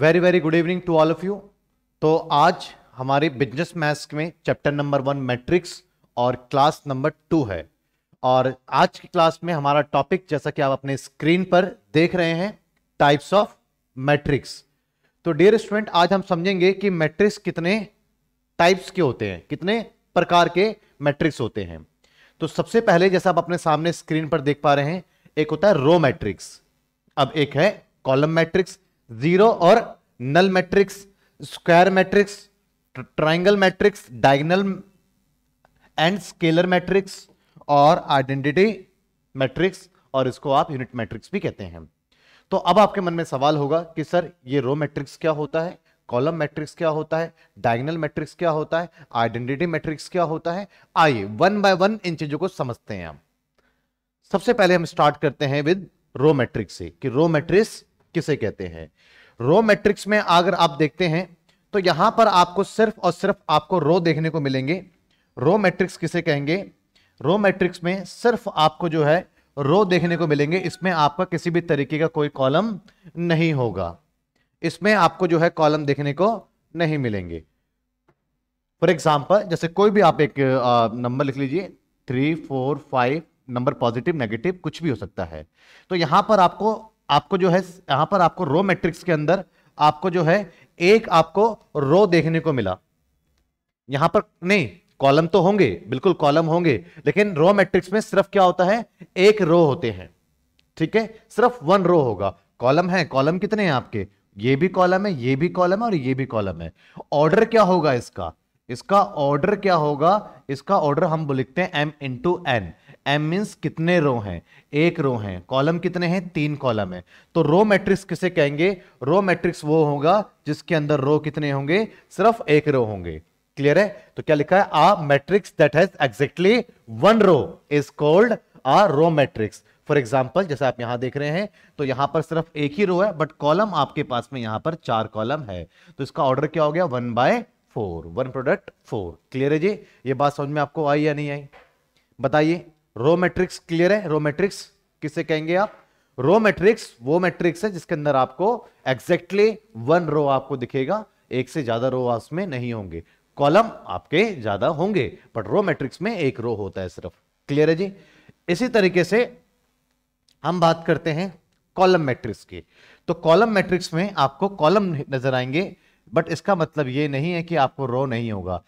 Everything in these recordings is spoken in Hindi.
very very good evening to all of you तो आज हमारे बिजनेस मैथ्स में चैप्टर नंबर वन मैट्रिक्स और क्लास नंबर टू है और आज की क्लास में हमारा टॉपिक जैसा कि आप अपने स्क्रीन पर देख रहे हैं टाइप्स ऑफ मैट्रिक्स तो डियर स्टूडेंट आज हम समझेंगे कि मैट्रिक्स कितने टाइप्स के होते हैं कितने प्रकार के मैट्रिक्स होते हैं तो सबसे पहले जैसा आप अपने सामने स्क्रीन पर देख पा रहे हैं एक होता है रो मैट्रिक्स अब एक है कॉलम मैट्रिक्स जीरो और null matrix square matrix triangle matrix diagonal and scalar matrix और आइडेंटिटी मैट्रिक्स और इसको आप यूनिट मैट्रिक्स भी कहते हैं तो अब आपके मन में सवाल होगा कि सर ये रो मैट्रिक्स क्या होता है कॉलम मैट्रिक्स क्या होता है डायगनल मैट्रिक्स क्या होता है आइडेंटिटी मैट्रिक्स क्या होता है आइए वन बाय वन इन चीजों को समझते हैं हम सबसे पहले हम स्टार्ट करते हैं विद रो मैट्रिक्स से कि रो मैट्रिक्स किसे कहते हैं रो मैट्रिक्स में अगर आप देखते हैं तो यहां पर आपको सिर्फ और सिर्फ आपको रो देखने को मिलेंगे रो मैट्रिक्स किसे कहेंगे रो मैट्रिक्स में सिर्फ आपको जो है रो देखने को मिलेंगे इसमें आपका किसी भी तरीके का कोई कॉलम नहीं होगा इसमें आपको जो है कॉलम देखने को नहीं मिलेंगे फॉर एग्जाम्पल जैसे कोई भी आप एक नंबर लिख लीजिए three four five number positive negative कुछ भी हो सकता है तो यहां पर आपको आपको जो है यहां पर आपको रो मैट्रिक्स के अंदर आपको जो है एक आपको रो देखने को मिला यहां पर नहीं कॉलम तो होंगे बिल्कुल कॉलम होंगे लेकिन रो मैट्रिक्स में सिर्फ क्या होता है एक रो होते हैं ठीक है सिर्फ वन रो होगा कॉलम है कॉलम कितने हैं आपके ये भी कॉलम है ये भी कॉलम है और ये भी कॉलम है ऑर्डर क्या होगा इसका इसका ऑर्डर क्या होगा इसका ऑर्डर हम लिखते हैं M into N M means कितने रो हैं एक रो हैं कॉलम कितने हैं तीन कॉलम है तो रो मैट्रिक्स किसे कहेंगे रो मैट्रिक्स वो होगा जिसके अंदर रो कितने होंगे सिर्फ एक रो होंगे क्लियर है तो क्या लिखा है a matrix that has exactly one row is called a row matrix for example जैसे आप यहां देख रहे हैं तो यहां पर सिर्फ एक ही रो है बट कॉलम आपके पास में यहां पर चार कॉलम है तो इसका ऑर्डर क्या हो गया one by four one product four clear है जी ये बात समझ में आपको आई या नहीं आई बताइए रो मैट्रिक्स क्लियर है रो मैट्रिक्स किसे कहेंगे आप रो मैट्रिक्स वो मैट्रिक्स है जिसके अंदर आपको एग्जैक्टली वन रो आपको दिखेगा एक से ज्यादा रो उसमें नहीं होंगे कॉलम आपके ज्यादा होंगे बट रो मैट्रिक्स में एक रो होता है सिर्फ क्लियर है जी इसी तरीके से हम बात करते हैं कॉलम मैट्रिक्स की तो कॉलम मैट्रिक्स में आपको कॉलम नजर आएंगे बट इसका मतलब ये नहीं है कि आपको रो नहीं होगा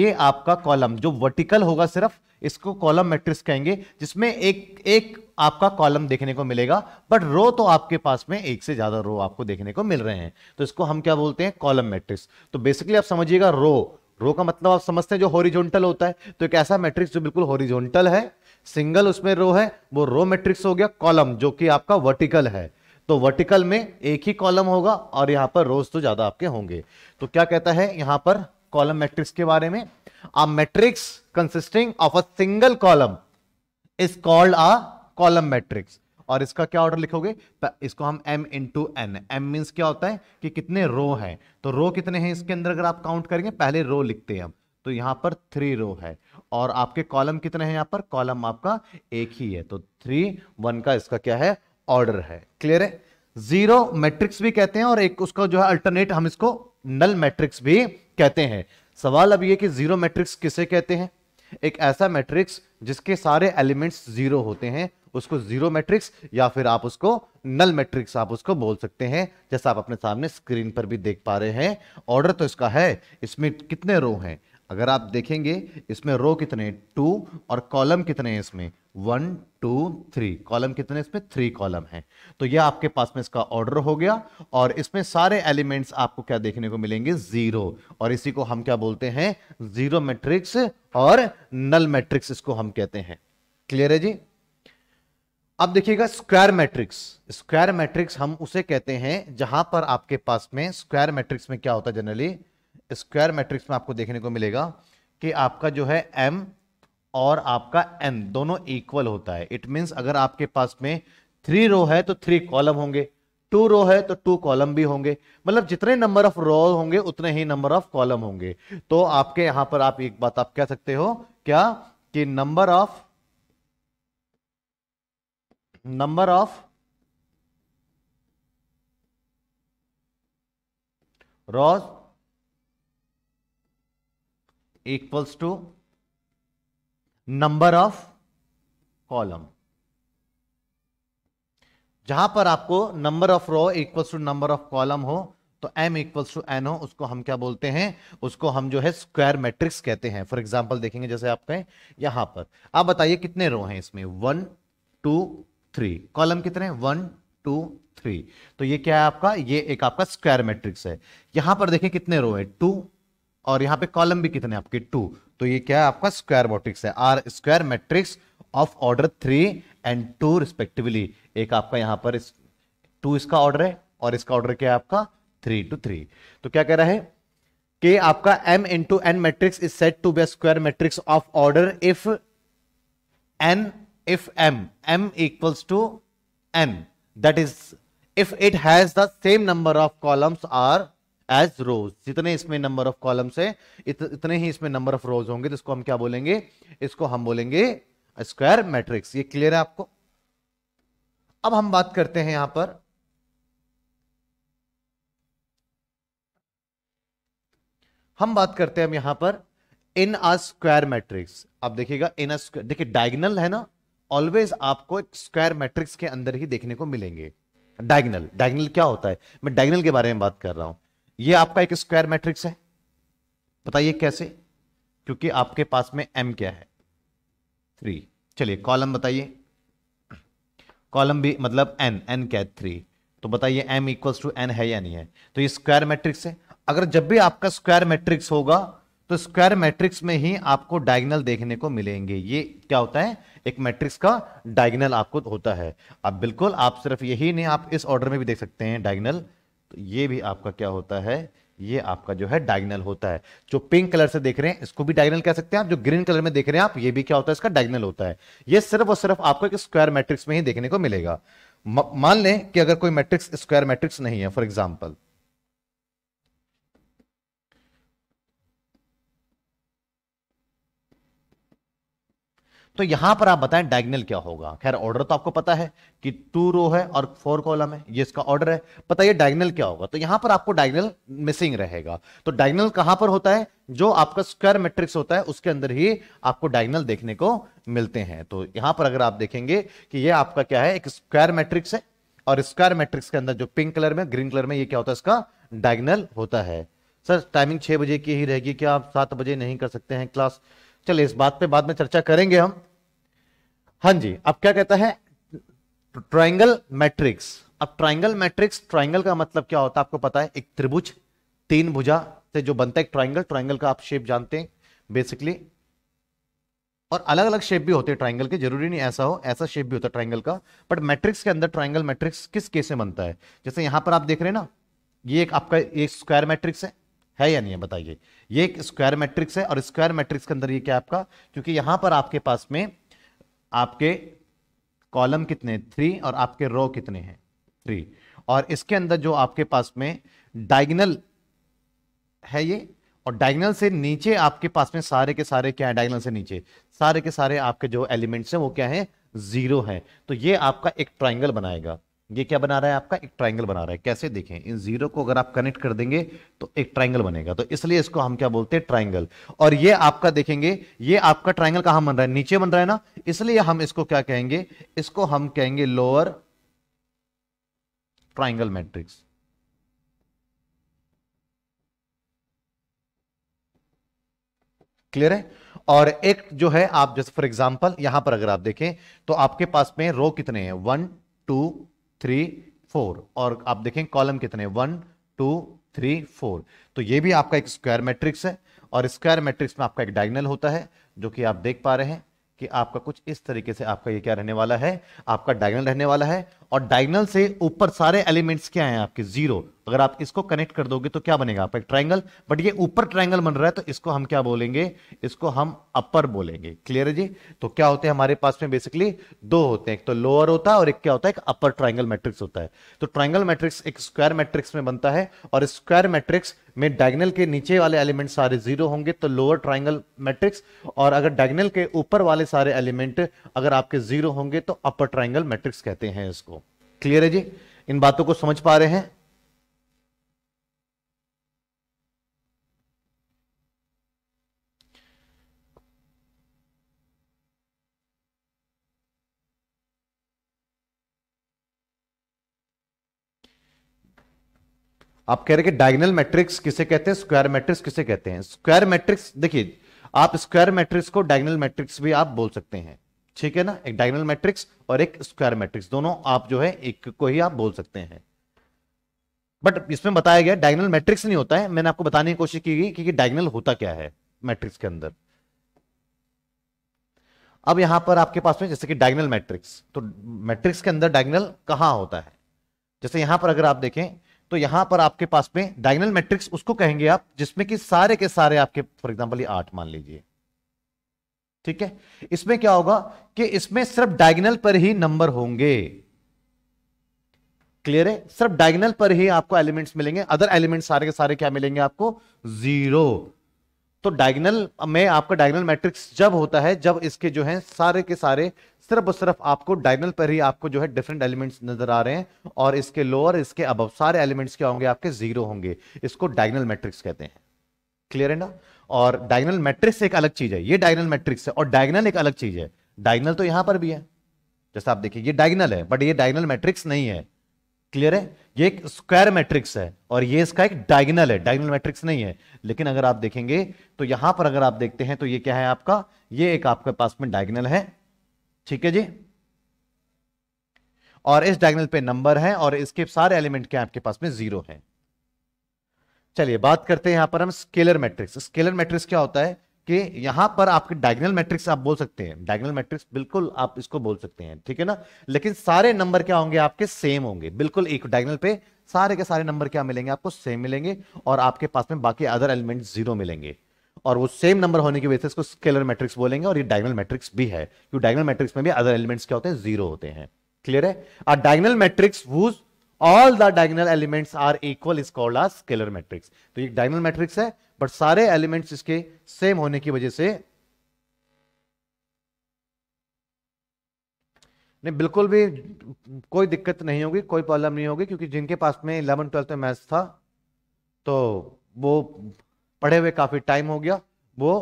ये आपका कॉलम जो वर्टिकल होगा सिर्फ इसको कॉलम मैट्रिक्स कहेंगे जिसमें एक एक आपका कॉलम देखने को मिलेगा बट रो तो आपके पास में एक से ज्यादा रो आपको देखने को मिल रहे हैं तो इसको हम क्या बोलते हैं कॉलम मैट्रिक्स तो बेसिकली आप समझिएगा रो रो का मतलब आप समझते हैं जो हॉरिजॉन्टल होता है तो एक ऐसा मैट्रिक्स जो बिल्कुल हॉरिजॉन्टल है सिंगल उसमें रो है वो रो मैट्रिक्स हो गया कॉलम जो कि आपका वर्टिकल है तो वर्टिकल में एक ही कॉलम होगा और यहां पर रोज तो ज्यादा आपके होंगे तो क्या कहता है यहां पर कॉलम मैट्रिक्स के बारे में a matrix consisting of a single column is called a column matrix और इसका क्या ऑर्डर लिखोगे इसको हम m into N M means क्या होता है कि कितने रो हैं तो रो कितने हैं इसके अंदर अगर आप काउंट करेंगे पहले रो लिखते हैं हम तो यहां पर थ्री रो है और आपके कॉलम कितने हैं यहां पर कॉलम आपका एक ही है तो थ्री वन का इसका क्या है ऑर्डर है क्लियर है जीरो मैट्रिक्स भी कहते हैं और एक उसका जो है अल्टरनेट हम इसको नल मैट्रिक्स भी कहते हैं सवाल अब यह कि जीरो मैट्रिक्स किसे कहते हैं एक ऐसा मैट्रिक्स जिसके सारे एलिमेंट्स जीरो होते हैं उसको जीरो मैट्रिक्स या फिर आप उसको नल मैट्रिक्स आप उसको बोल सकते हैं जैसा आप अपने सामने स्क्रीन पर भी देख पा रहे हैं ऑर्डर तो इसका है इसमें कितने रो हैं अगर आप देखेंगे इसमें रो कितने टू और कॉलम कितने हैं इसमें वन टू थ्री कॉलम कितने इसमें थ्री कॉलम हैं तो यह आपके पास में इसका ऑर्डर हो गया और इसमें सारे एलिमेंट्स आपको क्या देखने को मिलेंगे जीरो और इसी को हम क्या बोलते हैं जीरो मैट्रिक्स और नल मैट्रिक्स इसको हम कहते हैं क्लियर है जी अब देखिएगा स्क्वायर मैट्रिक्स स्क्वायर मैट्रिक्स हम उसे कहते हैं जहां पर आपके पास में स्क्वायर मैट्रिक्स में क्या होता है जनरली स्क्वायर मैट्रिक्स में आपको देखने को मिलेगा कि आपका जो है एम और आपका एन दोनों इक्वल होता है इट मीन्स अगर आपके पास में थ्री रो है तो थ्री कॉलम होंगे टू रो है तो टू कॉलम भी होंगे मतलब जितने नंबर ऑफ रो होंगे उतने ही नंबर ऑफ कॉलम होंगे तो आपके यहां पर आप एक बात आप कह सकते हो क्या कि number of number of rows equals to number of column जहां पर आपको number of row equals to number of column हो तो m इक्वल्स टू एन हो उसको हम क्या बोलते हैं उसको हम जो है स्क्वायर मैट्रिक्स कहते हैं फॉर एग्जाम्पल देखेंगे जैसे आप कहें यहां पर आप बताइए कितने रो हैं इसमें वन टू थ्री कॉलम कितने वन टू थ्री तो ये क्या है आपका ये एक आपका स्क्वायर मैट्रिक्स है यहां पर देखें कितने रो है टू और यहाँ पे कॉलम भी कितने आपके टू तो ये क्या है आपका स्क्वायर मैट्रिक्स है are square matrix of order three and two respectively एक आपका यहाँ पर इस, टू इसका ऑर्डर है और इसका ऑर्डर क्या है आपका थ्री टू थ्री तो क्या कह रहा है कि आपका m into N matrix is set to be square matrix of order if n if m m equals to n that is if it has the same number of columns are as rows जितने इसमें नंबर ऑफ कॉलम्स है इत, इतने ही इसमें नंबर ऑफ रोज होंगे तो इसको हम क्या बोलेंगे इसको हम बोलेंगे स्क्वायर मैट्रिक्स ये क्लियर है आपको अब हम बात करते हैं यहां पर हम बात करते हैं हम यहां पर इन अ स्क्वायर मैट्रिक्स आप देखिएगा इन अ स्क्वायर देखिए डायगनल है ना ऑलवेज आपको एक स्क्वायर मैट्रिक्स के अंदर ही देखने को मिलेंगे डायगनल डायगनल क्या होता है मैं डायगनल के बारे में बात कर रहा हूं ये आपका एक स्क्वायर मैट्रिक्स है बताइए कैसे क्योंकि आपके पास में एम क्या है थ्री चलिए कॉलम बताइए कॉलम भी मतलब एन एन क्या है थ्री तो बताइए एम इक्वल्स टू एन है या नहीं है तो ये स्क्वायर मैट्रिक्स है अगर जब भी आपका स्क्वायर मैट्रिक्स होगा तो स्क्वायर मैट्रिक्स में ही आपको डायगनल देखने को मिलेंगे ये क्या होता है एक मैट्रिक्स का डायगनल आपको होता है अब बिल्कुल आप सिर्फ यही नहीं आप इस ऑर्डर में भी देख सकते हैं डायगनल तो ये भी आपका क्या होता है ये आपका जो है डायगनल होता है जो पिंक कलर से देख रहे हैं इसको भी डायगनल कह सकते हैं आप जो ग्रीन कलर में देख रहे हैं आप ये भी क्या होता है इसका डायगनल होता है ये सिर्फ और सिर्फ आपको एक स्क्वायर मैट्रिक्स में ही देखने को मिलेगा मान लें कि अगर कोई मैट्रिक्स स्क्वायर मैट्रिक्स नहीं है फॉर एग्जाम्पल तो यहां पर आप बताएं डायगनल क्या होगा खैर ऑर्डर तो आपको पता है कि टू रो है और फोर कॉलम है ये इसका ऑर्डर है पता बताइए डायगनल क्या होगा तो यहां पर आपको डायगनल मिसिंग रहेगा तो डायगनल कहां पर होता है जो आपका स्क्वायर मैट्रिक्स होता है उसके अंदर ही आपको डायगनल देखने को मिलते हैं तो यहां पर अगर आप देखेंगे कि यह आपका क्या है एक स्क्वायर मैट्रिक्स है और स्क्वायर मैट्रिक्स के अंदर जो पिंक कलर में ग्रीन कलर में ये क्या होता है इसका डायगनल होता है सर टाइमिंग छह बजे की ही रहेगी क्या आप सात बजे नहीं कर सकते हैं क्लास चलिए इस बात पे बाद में चर्चा करेंगे हम हाँ जी अब क्या कहता है ट्राइंगल मैट्रिक्स अब ट्राइंगल मैट्रिक्स ट्राइंगल का मतलब क्या होता है आपको पता है एक त्रिभुज तीन भुजा से जो बनता है ट्राइंगल ट्राइंगल का आप शेप जानते हैं बेसिकली और अलग अलग शेप भी होते हैं ट्राइंगल के जरूरी नहीं ऐसा हो ऐसा शेप भी होता है ट्राइंगल का बट मैट्रिक्स के अंदर ट्राइंगल मैट्रिक्स किस केस में बनता है जैसे यहां पर आप देख रहे हैं ना ये एक आपका एक स्क्वायर मैट्रिक्स है है या नहीं है बताइए ये एक स्क्वायर मैट्रिक्स है और स्क्वायर मैट्रिक्स के अंदर ये क्या आपका क्योंकि यहां पर आपके पास में आपके कॉलम कितने थ्री और आपके रो कितने हैं थ्री और इसके अंदर जो आपके पास में डाइगनल है ये और डायगनल से नीचे आपके पास में सारे के सारे क्या है डायगनल से नीचे सारे के सारे आपके जो एलिमेंट्स हैं वो क्या है जीरो है तो ये आपका एक ट्राइंगल बनाएगा ये क्या बना रहा है आपका एक ट्राइंगल बना रहा है कैसे देखें इन जीरो को अगर आप कनेक्ट कर देंगे तो एक ट्राइंगल बनेगा तो इसलिए इसको हम क्या बोलते हैं ट्राइंगल और ये आपका देखेंगे ये आपका ट्राइंगल कहां बन रहा है नीचे बन रहा है ना इसलिए हम इसको क्या कहेंगे इसको हम कहेंगे लोअर ट्राइंगल मैट्रिक्स क्लियर है और एक जो है आप जैसे फॉर एग्जाम्पल यहां पर अगर आप देखें तो आपके पास में रो कितने हैं वन टू थ्री फोर और आप देखें कॉलम कितने वन टू थ्री फोर तो ये भी आपका एक स्क्वायर मैट्रिक्स है और स्क्वायर मैट्रिक्स में आपका एक डायगनल होता है जो कि आप देख पा रहे हैं कि आपका कुछ इस तरीके से आपका ये क्या रहने वाला है आपका डायगनल रहने वाला है और डायगनल से ऊपर सारे एलिमेंट्स क्या हैं आपके जीरो अगर आप इसको कनेक्ट कर दोगे तो क्या बनेगा आपका ट्राइंगल बट ये ऊपर ट्राइंगल बन रहा है तो इसको हम क्या बोलेंगे इसको हम अपर बोलेंगे क्लियर है जी तो क्या होते हैं हमारे पास में बेसिकली दो होते हैं एक तो लोअर होता है और एक क्या होता है एक अपर ट्राइंगल मैट्रिक्स होता है तो ट्राइंगल मैट्रिक्स एक स्क्वायर मैट्रिक्स में बनता है और स्क्वायर मैट्रिक्स में डायगनल के नीचे वाले एलिमेंट सारे जीरो होंगे तो लोअर ट्राइंगल मैट्रिक्स और अगर डायगनल के ऊपर वाले सारे एलिमेंट अगर आपके जीरो होंगे तो अपर ट्राइंगल मैट्रिक्स कहते हैं इसको क्लियर है जी इन बातों को समझ पा रहे हैं आप कह रहे कि डायगनल मैट्रिक्स किसे कहते हैं स्क्वायर मैट्रिक्स किसे कहते हैं स्क्वायर मैट्रिक्स देखिए आप स्क्वायर मैट्रिक्स को डायगनल मैट्रिक्स भी आप बोल सकते हैं ठीक है ना एक डायगनल मैट्रिक्स और एक स्क्वायर मैट्रिक्स दोनों आप जो है एक को ही आप बोल सकते हैं बट इसमें बताया गया डायगनल मैट्रिक्स नहीं होता है मैंने आपको बताने की कोशिश की गई कि डायगनल होता क्या है मैट्रिक्स के अंदर अब यहां पर आपके पास में जैसे कि डायगनल मैट्रिक्स तो मैट्रिक्स के अंदर डायगनल कहां होता है जैसे यहां पर अगर आप देखें तो यहां पर आपके पास में डायगनल मैट्रिक्स उसको कहेंगे आप जिसमें कि सारे के सारे आपके फॉर एग्जाम्पल आठ मान लीजिए ठीक है इसमें क्या होगा कि इसमें सिर्फ डायगनल पर ही नंबर होंगे क्लियर है सिर्फ डायगनल पर ही आपको एलिमेंट्स मिलेंगे अदर एलिमेंट सारे के सारे क्या मिलेंगे आपको जीरो तो डायगनल में आपका डायगनल मैट्रिक्स जब होता है जब इसके जो है सारे के सारे सिर्फ और सिर्फ आपको डायगनल पर ही आपको जो है डिफरेंट एलिमेंट्स नजर आ रहे हैं और इसके लोअर इसके अब सारे एलिमेंट्स क्या होंगे आपके जीरो होंगे इसको डायगनल मैट्रिक्स कहते हैं क्लियर है ना और डायगनल मैट्रिक्स एक अलग चीज है ये डायगनल मैट्रिक्स है और डायगनल एक अलग चीज है डायगनल तो यहां पर भी है जैसा आप देखिए ये डायगनल है बट ये डायगनल मैट्रिक्स नहीं है क्लियर है ये एक स्क्वायर मैट्रिक्स है और ये इसका एक डायगनल है डायगनल मैट्रिक्स नहीं है लेकिन अगर आप देखेंगे तो यहां पर अगर आप देखते हैं तो ये क्या है आपका ये एक आपके पास में डायगनल है ठीक है जी और इस डायगनल पे नंबर है और इसके सारे एलिमेंट क्या आपके पास में जीरो है चलिए बात करते हैं यहां पर हम स्केलर मैट्रिक्स स्केलर मैट्रिक्स क्या होता है कि यहां पर आपके डायगनल मैट्रिक्स आप बोल सकते हैं डायगनल मैट्रिक्स बिल्कुल आप इसको बोल सकते हैं ठीक है ना लेकिन सारे नंबर क्या होंगे आपके सेम होंगे बिल्कुल एक डायगनल पे सारे के सारे नंबर क्या मिलेंगे आपको सेम मिलेंगे और आपके पास में बाकी अदर एलिमेंट जीरो मिलेंगे और वो सेम नंबर होने की वजह से इसको स्केलर मैट्रिक्स बोलेंगे और ये डायगनल मैट्रिक्स भी है क्योंकि डायगनल मैट्रिक्स में भी अदर एलिमेंट्स क्या होते हैं जीरो होते हैं क्लियर है a diagonal matrix whose all the diagonal elements are equal is called scalar matrix तो ये डायगनल मैट्रिक्स है बट सारे एलिमेंट्स इसके सेम होने की वजह से नहीं बिल्कुल भी कोई दिक्कत नहीं होगी कोई प्रॉब्लम नहीं होगी क्योंकि जिनके पास में इलेवन ट्वेल्थ में मैथ्स था तो वो पढ़े हुए काफ़ी टाइम हो गया वो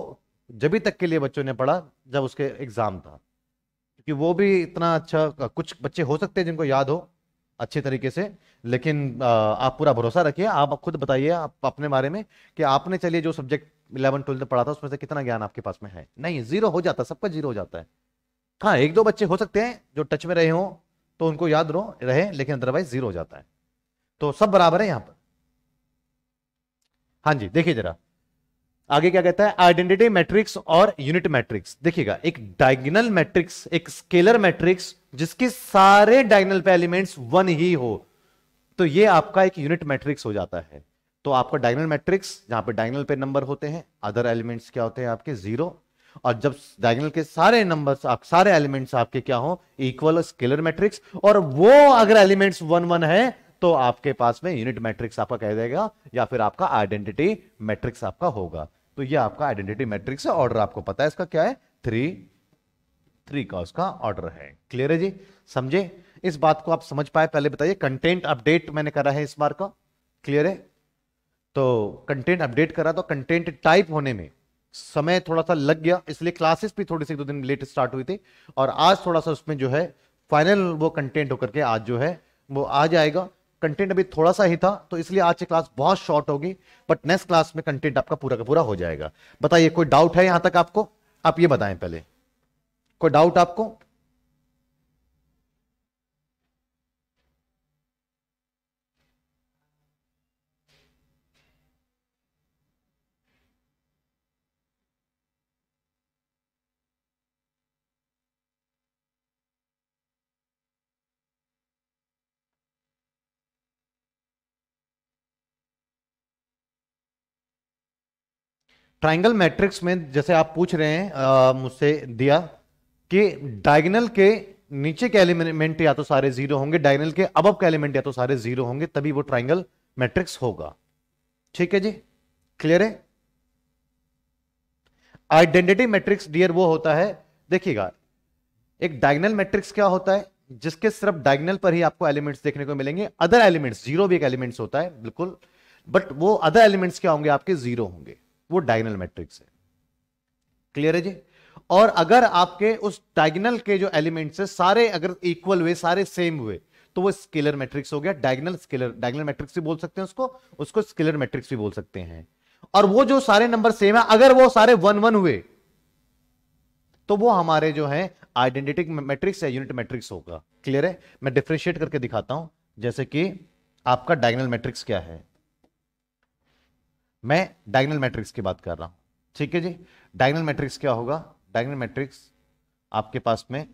जब तक के लिए बच्चों ने पढ़ा जब उसके एग्ज़ाम था क्योंकि वो भी इतना अच्छा कुछ बच्चे हो सकते हैं जिनको याद हो अच्छे तरीके से लेकिन आप पूरा भरोसा रखिए आप खुद बताइए आप अपने बारे में कि आपने चलिए जो सब्जेक्ट इलेवन ट्वेल्थ में पढ़ा था उसमें से कितना ज्ञान आपके पास में है नहीं जीरो हो जाता है सबका जीरो हो जाता है हाँ एक दो बच्चे हो सकते हैं जो टच में रहे हों तो उनको याद रहो रहे लेकिन अदरवाइज जीरो हो जाता है तो सब बराबर है यहाँ पर हाँ जी देखिए जरा आगे क्या कहता है आइडेंटिटी मैट्रिक्स और यूनिट मैट्रिक्स देखिएगा एक डायगोनल मैट्रिक्स एक स्केलर मैट्रिक्स जिसके सारे डायगनल पे एलिमेंट्स वन ही हो तो ये आपका एक यूनिट मैट्रिक्स हो जाता है तो आपका डायगनल मैट्रिक्स जहां पे डायगनल पे नंबर होते हैं अदर एलिमेंट्स क्या होते हैं आपके जीरो और जब डायगनल के सारे नंबर्स आप सारे एलिमेंट्स आपके क्या हो इक्वल स्केलर मैट्रिक्स और वो अगर एलिमेंट्स वन वन है तो आपके पास में यूनिट मैट्रिक्स आपका कह देगा या फिर आपका आइडेंटिटी मैट्रिक्स आपका होगा तो ये आपका आइडेंटिटी मैट्रिक्स है ऑर्डर आपको पता है इसका क्या है थ्री थ्री का उसका ऑर्डर है क्लियर है जी समझे इस बात को आप समझ पाए पहले बताइए कंटेंट अपडेट मैंने करा है इस बार का क्लियर है तो कंटेंट अपडेट करा तो कंटेंट टाइप होने में समय थोड़ा सा लग गया इसलिए क्लासेस भी थोड़ी सी दो दिन लेट स्टार्ट हुई थी और आज थोड़ा सा उसमें जो है फाइनल वो कंटेंट होकर के आज जो है वो आ जाएगा कंटेंट अभी थोड़ा सा ही था तो इसलिए आज की क्लास बहुत शॉर्ट होगी बट नेक्स्ट क्लास में कंटेंट आपका पूरा का पूरा हो जाएगा बताइए कोई डाउट है यहां तक आपको आप ये बताएं पहले कोई डाउट आपको ट्राइंगल मैट्रिक्स में जैसे आप पूछ रहे हैं मुझसे दिया कि डायगनल के नीचे के एलिमेंट या तो सारे जीरो होंगे डायगनल के अब के एलिमेंट या तो सारे जीरो होंगे तभी वो ट्राइंगल मैट्रिक्स होगा ठीक है जी क्लियर है आइडेंटिटी मैट्रिक्स डियर वो होता है देखिएगा एक डायगनल मैट्रिक्स क्या होता है जिसके सिर्फ डायगनल पर ही आपको एलिमेंट्स देखने को मिलेंगे अदर एलिमेंट्स जीरो भी एक एलिमेंट्स होता है बिल्कुल बट वो अदर एलिमेंट्स क्या होंगे आपके जीरो होंगे वो डायगनल मैट्रिक्स है क्लियर है जी और अगर आपके उस डायगनल के जो एलिमेंट्स है सारे अगर इक्वल हुए सारे सेम हुए तो वो स्केलर मैट्रिक्स हो गया डायगनल स्केलर डायगनल मैट्रिक्स भी बोल सकते हैं उसको उसको स्केलर मैट्रिक्स भी बोल सकते हैं और वो जो सारे नंबर सेम है अगर वो सारे वन वन हुए तो वो हमारे जो है आइडेंटिटी मैट्रिक्स या यूनिट मैट्रिक्स होगा क्लियर है मैं डिफ्रेंशिएट करके दिखाता हूं जैसे कि आपका डायगनल मैट्रिक्स क्या है मैं डायगनल मैट्रिक्स की बात कर रहा हूं ठीक है जी डायगनल मैट्रिक्स क्या होगा डायगनल मैट्रिक्स आपके पास में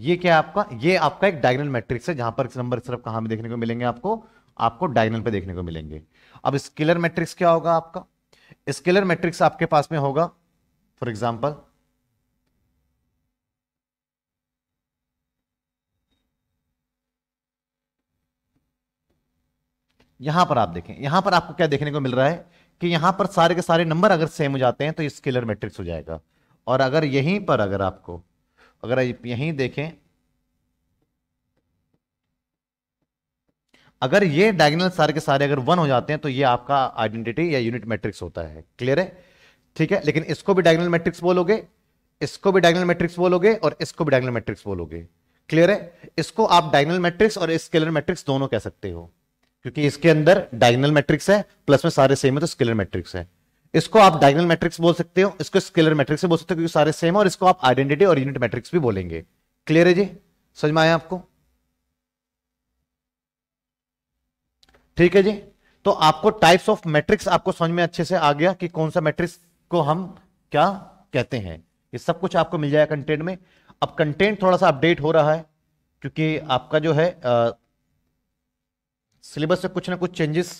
ये क्या है आपका ये आपका एक डायगनल मैट्रिक्स है जहां पर नंबर सिर्फ कहां में देखने को मिलेंगे आपको आपको डायगनल पे देखने को मिलेंगे अब स्केलर मैट्रिक्स क्या होगा आपका स्केलर मैट्रिक्स आपके पास में होगा फॉर एग्जाम्पल यहां पर आप देखें यहां पर आपको क्या देखने को मिल रहा है कि यहां पर सारे के सारे नंबर अगर सेम हो जाते हैं तो स्केलर मैट्रिक्स हो जाएगा और अगर यहीं पर अगर आपको अगर यहीं देखें अगर ये डायगनल सारे के सारे अगर वन हो जाते हैं तो ये आपका आइडेंटिटी या यूनिट मैट्रिक्स होता है क्लियर है ठीक है लेकिन इसको भी डायगनल मैट्रिक्स बोलोगे इसको भी डायगनल मैट्रिक्स बोलोगे और इसको भी डायगनल मैट्रिक्स बोलोगे क्लियर है इसको आप डायगनल मैट्रिक्स और स्केलर मैट्रिक्स दोनों कह सकते हो क्योंकि इसके अंदर डायगनल मैट्रिक्स है प्लस में सारे सेम है तो स्केलर मैट्रिक्स है इसको आप डायगनल मैट्रिक्स बोल सकते हो इसको स्केलर मैट्रिक्स से बोल सकते हो क्योंकि सारे सेम है और इसको आप आइडेंटिटी और यूनिट मैट्रिक्स भी बोलेंगे क्लियर है जी समझ में आया आपको ठीक है जी तो आपको टाइप्स ऑफ मैट्रिक्स आपको समझ में अच्छे से आ गया कि कौन सा मैट्रिक्स को हम क्या कहते हैं ये सब कुछ आपको मिल जाएगा कंटेंट में अब कंटेंट थोड़ा सा अपडेट हो रहा है क्योंकि आपका जो है सिलेबस से कुछ ना कुछ चेंजेस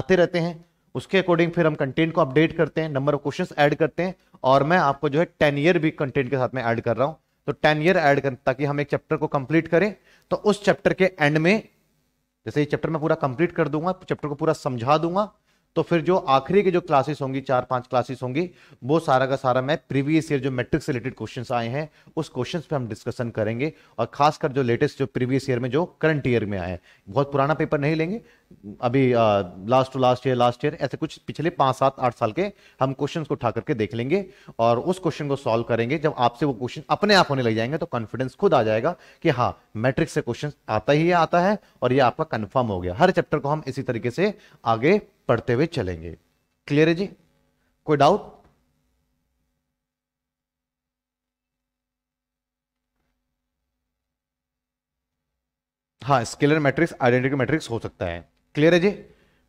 आते रहते हैं उसके अकॉर्डिंग फिर हम कंटेंट को अपडेट करते हैं नंबर ऑफ क्वेश्चंस ऐड करते हैं और मैं आपको जो है टेन ईयर भी कंटेंट के साथ में ऐड कर रहा हूं तो टेन ईयर ऐड कर ताकि हम एक चैप्टर को कंप्लीट करें तो उस चैप्टर के एंड में जैसे ये चैप्टर मैं पूरा कंप्लीट कर दूंगा चैप्टर को पूरा समझा दूंगा तो फिर जो आखिरी के जो क्लासेस होंगी चार पांच क्लासेस होंगी वो सारा का सारा मैं प्रीवियस ईयर जो मैट्रिक्स रिलेटेड क्वेश्चंस आए हैं उस क्वेश्चंस पे हम डिस्कशन करेंगे और खासकर जो लेटेस्ट जो प्रीवियस ईयर में जो करंट ईयर में आए हैं बहुत पुराना पेपर नहीं लेंगे अभी last two last year last year ऐसे कुछ पिछले पाँच सात आठ साल के हम क्वेश्चन को उठा करके देख लेंगे और उस क्वेश्चन को सॉल्व करेंगे जब आपसे वो क्वेश्चन अपने आप होने लग जाएंगे तो कॉन्फिडेंस खुद आ जाएगा कि हाँ मैट्रिक्स से क्वेश्चन आता ही आता है और ये आपका कन्फर्म हो गया हर चैप्टर को हम इसी तरीके से आगे पढ़ते हुए चलेंगे क्लियर है जी कोई डाउट हाँ स्केलर मैट्रिक्स आइडेंटिटी मैट्रिक्स हो सकता है क्लियर है जी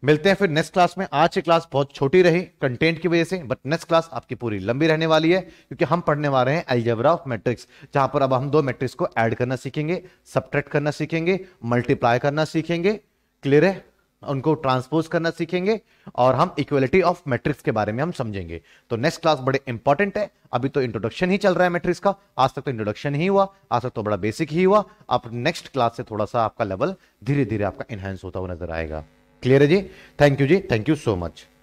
मिलते हैं फिर नेक्स्ट क्लास में आज की क्लास बहुत छोटी रही कंटेंट की वजह से बट नेक्स्ट क्लास आपकी पूरी लंबी रहने वाली है क्योंकि हम पढ़ने वाले हैं एल्जेब्रा ऑफ मैट्रिक्स जहां पर अब हम दो मैट्रिक्स को ऐड करना सीखेंगे सब्ट्रैक्ट करना सीखेंगे मल्टीप्लाई करना सीखेंगे क्लियर है उनको ट्रांसपोज करना सीखेंगे और हम इक्वलिटी ऑफ मैट्रिक्स के बारे में हम समझेंगे तो नेक्स्ट क्लास बड़े इंपॉर्टेंट है अभी तो इंट्रोडक्शन ही चल रहा है मैट्रिक्स का आज तक तो इंट्रोडक्शन ही हुआ आज तक तो बड़ा बेसिक ही हुआ आप नेक्स्ट क्लास से थोड़ा सा आपका लेवल धीरे धीरे आपका एनहेंस होता हुआ नजर आएगा क्लियर है जी थैंक यू जी थैंक यू सो मच